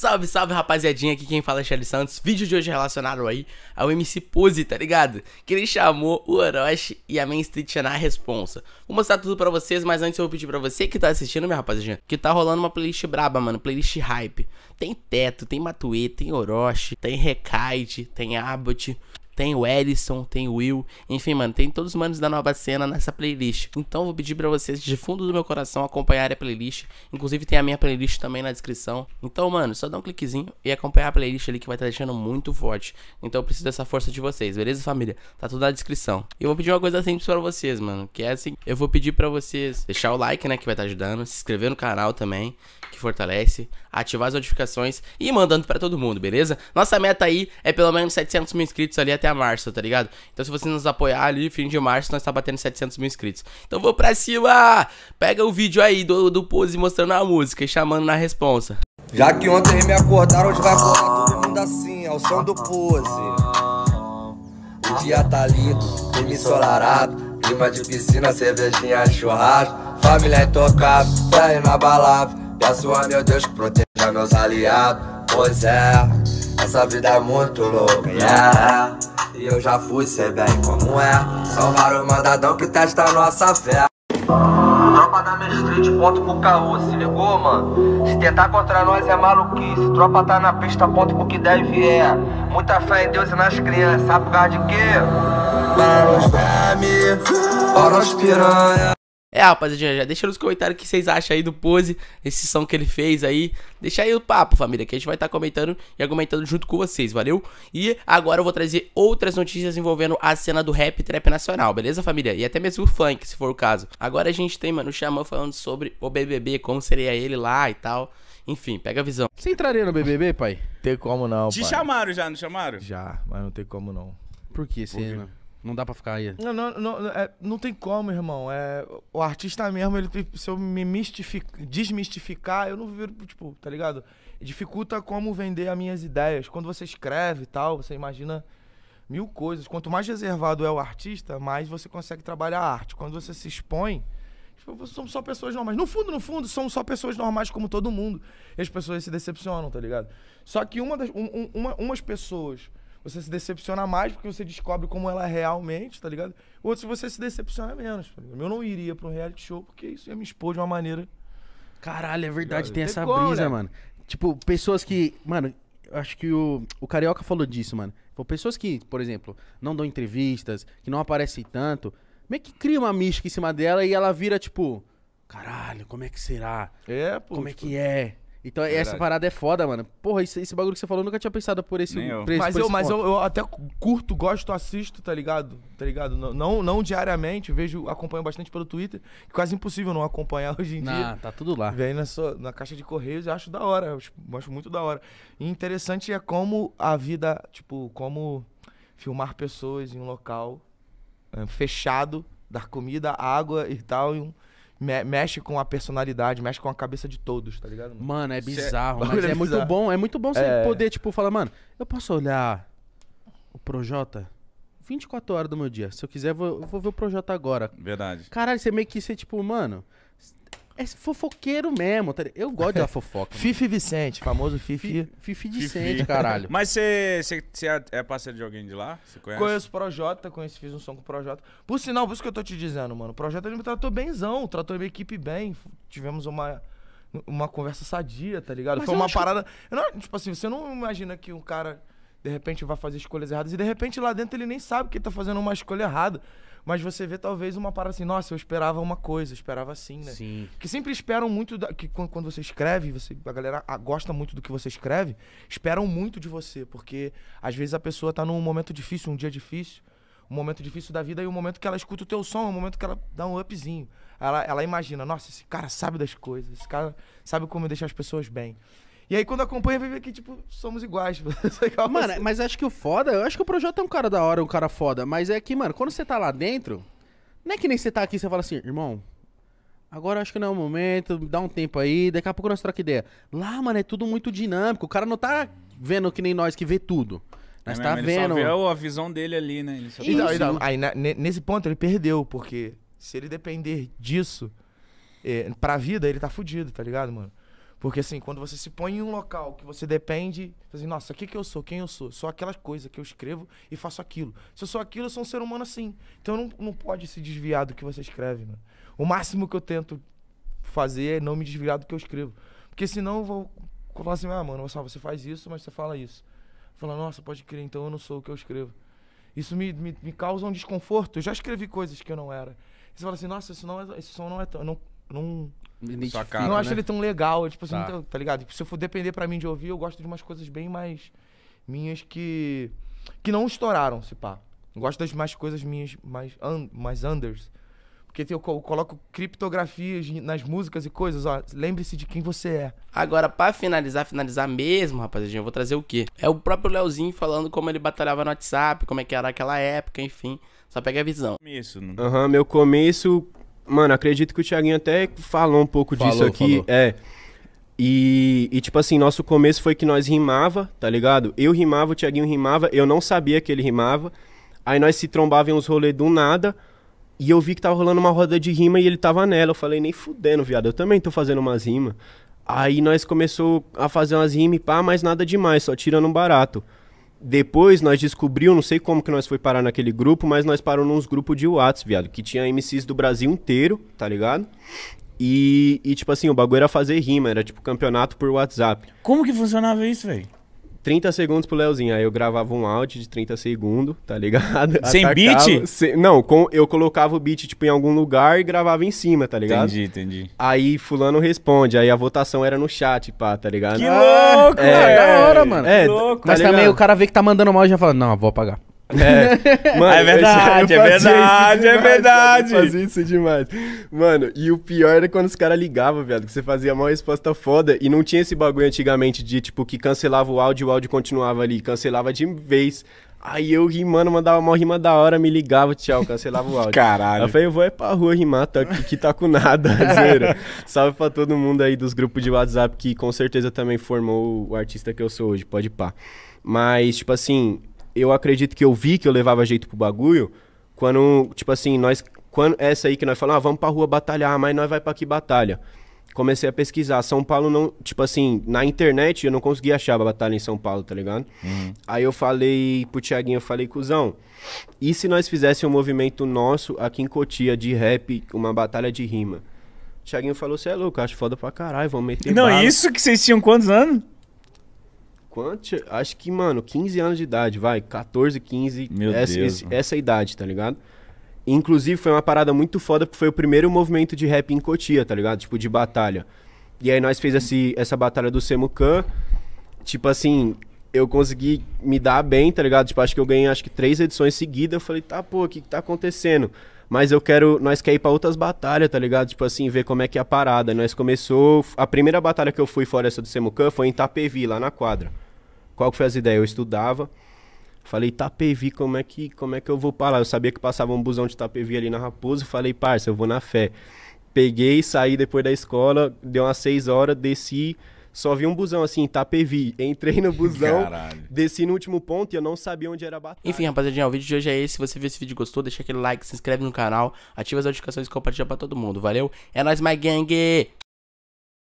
Salve, salve rapaziadinha, aqui quem fala é Shelly Santos. Vídeo de hoje relacionado aí ao MC Pose, tá ligado? Que ele chamou o Orochi e a Main Street na responsa. Vou mostrar tudo pra vocês, mas antes eu vou pedir pra você que tá assistindo, minha rapaziadinha, que tá rolando uma playlist braba, mano, playlist hype. Tem Teto, tem Matuê, tem Orochi, tem Rekite, tem Abbott, tem o Ellison, tem o Will, enfim, mano, tem todos os manos da nova cena nessa playlist. Então vou pedir para vocês de fundo do meu coração acompanhar a playlist. Inclusive tem a minha playlist também na descrição. Então, mano, só dá um cliquezinho e acompanhar a playlist ali que vai estar tá deixando muito forte. Então eu preciso dessa força de vocês, beleza, família? Tá tudo na descrição. E eu vou pedir uma coisa simples para vocês, mano, que é assim, eu vou pedir para vocês deixar o like, né, que vai estar tá ajudando, se inscrever no canal também, que fortalece ativar as notificações e mandando para todo mundo, beleza? Nossa meta aí é pelo menos 700 mil inscritos ali até março, tá ligado? Então se você nos apoiar ali, fim de março, nós tá batendo 700 mil inscritos. Então vou pra cima! Pega o vídeo aí do, do Pose mostrando a música e chamando na responsa. Já que ontem me acordaram, hoje vai acordar todo mundo assim, ao som do Pose. O dia tá lindo, clima ensolarado, clima de piscina, cervejinha, churrasco. Família intocável, é na inabalável. Peço a meu Deus que proteja já meus aliados, pois é. Essa vida é muito louca, yeah. E eu já fui, sei bem como é. Salvar o mandadão que testa a nossa fé. Tropa da Mestre de ponto pro caô, se ligou, mano? Se tentar contra nós é maluquice. Tropa tá na pista, ponto pro que deve vier. É. Muita fé em Deus e nas crianças, sabe por causa de quê? Manos fome, piranha. É, rapaziada, já deixa nos comentários o que vocês acham aí do Pose, esse som que ele fez aí. Deixa aí o papo, família, que a gente vai estar tá comentando e argumentando junto com vocês, valeu? E agora eu vou trazer outras notícias envolvendo a cena do rap trap nacional, beleza, família? E até mesmo o funk, se for o caso. Agora a gente tem, mano, o Xamã falando sobre o BBB, como seria ele lá e tal. Enfim, pega a visão. Você entraria no BBB, pai? Tem como não, Te pai. chamaram já, não chamaram? Já, mas não tem como não. Por que, Senna? Porque... Não dá pra ficar aí. Não, não, não, é, não tem como, irmão. É, o artista mesmo, ele, se eu me mistific, desmistificar, eu não viro, tipo, tá ligado? Dificulta como vender as minhas ideias. Quando você escreve e tal, você imagina mil coisas. Quanto mais reservado é o artista, mais você consegue trabalhar a arte. Quando você se expõe, tipo, somos só pessoas normais. No fundo, no fundo, somos só pessoas normais como todo mundo. E as pessoas se decepcionam, tá ligado? Só que uma das, um, uma, umas pessoas você se decepciona mais porque você descobre como ela é realmente, tá ligado? ou se você se decepciona é menos. Tá eu não iria para um reality show porque isso ia me expor de uma maneira. Caralho, é verdade, tem essa como, brisa, né? mano. Tipo, pessoas que. Mano, acho que o, o Carioca falou disso, mano. Tipo, pessoas que, por exemplo, não dão entrevistas, que não aparecem tanto, meio que cria uma mística em cima dela e ela vira, tipo, caralho, como é que será? É, pô. Como é tipo... é que é? Então é essa parada é foda, mano. Porra, esse, esse bagulho que você falou, eu nunca tinha pensado por esse, preço. eu. Mas, por eu, esse mas eu, eu até curto, gosto, assisto, tá ligado? Tá ligado? Não, não, não diariamente, vejo, acompanho bastante pelo Twitter. Quase impossível não acompanhar hoje em Nah, dia. tá tudo lá. Vem na, sua, na caixa de correios e acho da hora. eu Acho, muito da hora. E interessante é como a vida, tipo, como filmar pessoas em um local é, fechado, dar comida, água e tal, um me mexe com a personalidade, mexe com a cabeça de todos, tá ligado? Mano, mano é bizarro, é... mas é, é, muito bom, é muito bom você é... poder, tipo, falar, mano, eu posso olhar o Projota 24 horas do meu dia. Se eu quiser, eu vou, vou ver o Projota agora. Verdade. Caralho, você meio que você, tipo, mano é fofoqueiro mesmo. Tá eu gosto da fofoca. Fifi Vicente, famoso Fifi. Fifi Vicente, caralho. Mas você é, é parceiro de alguém de lá? Você conhece? Conheço o Projota, conheço, fiz um som com o Projota. Por sinal, por isso que eu tô te dizendo, mano. O Projota ele me tratou benzão, tratou minha equipe bem. Tivemos uma uma conversa sadia, tá ligado? Mas Foi uma parada. Não, tipo assim, você não imagina que um cara, de repente, vai fazer escolhas erradas e de repente lá dentro ele nem sabe que ele tá fazendo uma escolha errada. Mas você vê talvez uma parada assim, nossa, eu esperava uma coisa, esperava assim, né? Sim. Que sempre esperam muito da, que quando você escreve, você, a galera ah, gosta muito do que você escreve, esperam muito de você, porque às vezes a pessoa tá num momento difícil, um dia difícil, um momento difícil da vida e um momento que ela escuta o teu som, um é momento que ela dá um upzinho. Ela, ela imagina, nossa, esse cara sabe das coisas, esse cara sabe como deixar as pessoas bem. E aí quando acompanha, vê que, tipo, somos iguais. Tipo, mano, mas acho que o foda, eu acho que o projeto é um cara da hora, um cara foda. Mas é que, mano, quando você tá lá dentro, não é que nem você tá aqui, você fala assim, irmão, Agora acho que não é o momento, dá um tempo aí, daqui a pouco nós troca ideia. Lá, mano, é tudo muito dinâmico. O cara não tá vendo que nem nós que vê tudo. É nós é tá vendo. Ele só vê a visão dele ali, né? Ele só e não. Aí, na, nesse ponto ele perdeu, porque se ele depender disso é, pra vida, ele tá fudido, tá ligado, mano? Porque assim, quando você se põe em um local que você depende, assim, nossa, o que, que eu sou? Quem eu sou? Sou aquela coisa que eu escrevo e faço aquilo. Se eu sou aquilo, eu sou um ser humano assim. Então não, não pode se desviar do que você escreve, mano. O máximo que eu tento fazer é não me desviar do que eu escrevo. Porque senão eu vou falar assim, ah, mano, você faz isso, mas você fala isso. Fala, nossa, pode crer, então eu não sou o que eu escrevo. Isso me, me, me causa um desconforto. Eu já escrevi coisas que eu não era. Você fala assim, nossa, isso não é, esse som não é tão. Não, não. Cara, não acho né? ele tão legal, tipo assim, tá. Então, tá ligado? Tipo, se eu for depender para mim de ouvir, eu gosto de umas coisas bem mais minhas que que não estouraram, se pá. Eu gosto das mais coisas minhas mais un, mais unders. Porque eu coloco criptografias nas músicas e coisas, ó. Lembre-se de quem você é. Agora, para finalizar, finalizar mesmo, rapaziadinha eu vou trazer o quê? É o próprio Leozinho falando como ele batalhava no WhatsApp, como é que era aquela época, enfim. Só pega a visão. começo né? Aham, uhum, meu começo Mano, acredito que o Thiaguinho até falou um pouco falou, disso aqui. Falou. É. E, e, tipo assim, nosso começo foi que nós rimava, tá ligado? Eu rimava, o Thiaguinho rimava, eu não sabia que ele rimava. Aí nós se trombava em uns rolês do nada. E eu vi que tava rolando uma roda de rima e ele tava nela. Eu falei, nem fudendo, viado. Eu também tô fazendo umas rimas. Aí nós começou a fazer umas rimas e pá, mas nada demais, só tirando um barato depois nós descobriu, não sei como que nós foi parar naquele grupo, mas nós paramos nos grupos de WhatsApp, viado, que tinha MCs do Brasil inteiro, tá ligado? E, e, tipo assim, o bagulho era fazer rima, era tipo campeonato por WhatsApp. Como que funcionava isso, velho? 30 segundos pro Leozinho. Aí eu gravava um áudio de 30 segundos, tá ligado? Sem Atacava, beat? Se, não, com, eu colocava o beat, tipo, em algum lugar e gravava em cima, tá ligado? Entendi, entendi. Aí fulano responde, aí a votação era no chat, pá, tá ligado? Que ah, louco, é, mano, da hora, é, mano. É, louco, tá Mas também o cara vê que tá mandando mal e já fala, não, vou apagar. É, mano, é, é verdade, é verdade, demais, é verdade. Mano, fazia isso demais. Mano, e o pior era quando os caras ligavam, velho, que você fazia uma resposta foda e não tinha esse bagulho antigamente de, tipo, que cancelava o áudio e o áudio continuava ali, cancelava de vez. Aí eu rimando, mandava uma rima da hora, me ligava, tchau, cancelava o áudio. Caralho. Eu falei, eu vou é pra rua rimar, tá, que, que tá com nada, zero. Salve pra todo mundo aí dos grupos de WhatsApp que com certeza também formou o artista que eu sou hoje, pode pá. Mas, tipo assim, eu acredito que eu vi que eu levava jeito pro bagulho quando, tipo assim, nós. Quando, essa aí que nós falamos, ah, vamos pra rua batalhar, mas nós vai pra que batalha? Comecei a pesquisar. São Paulo não. Tipo assim, na internet eu não conseguia achar a batalha em São Paulo, tá ligado? Uhum. Aí eu falei pro Tiaguinho, eu falei, cuzão, e se nós fizéssemos um movimento nosso aqui em Cotia de rap, uma batalha de rima? Tiaguinho falou, você é louco, acho foda pra caralho, vamos meter Não, bala. isso que vocês tinham quantos anos? quanto? Acho que, mano, 15 anos de idade, vai. 14, 15. Meu essa, Deus. Esse, essa idade, tá ligado? Inclusive, foi uma parada muito foda, porque foi o primeiro movimento de rap em Cotia, tá ligado? Tipo, de batalha. E aí nós fez esse, essa batalha do Semucan. Tipo assim, eu consegui me dar bem, tá ligado? Tipo, acho que eu ganhei acho que três edições seguidas. Eu falei, tá, pô, o que, que tá acontecendo? Mas eu quero. Nós quer ir pra outras batalhas, tá ligado? Tipo assim, ver como é que é a parada. Nós começou. A primeira batalha que eu fui fora essa do Semucan foi em Itapevi, lá na quadra. Qual que foi as ideias? Eu estudava. Falei, Itapevi, como é que, como é que eu vou parar? Eu sabia que passava um busão de Itapevi ali na Raposo. Falei, parça, eu vou na fé. Peguei, saí depois da escola, deu umas 6 horas, desci. Só vi um busão assim, Itapevi. Entrei no busão, Caralho. desci no último ponto e eu não sabia onde era a batalha. Enfim, rapaziadinha, o vídeo de hoje é esse. Se você viu esse vídeo e gostou, deixa aquele like, se inscreve no canal, ativa as notificações e compartilha pra todo mundo. Valeu? É nóis, my gang!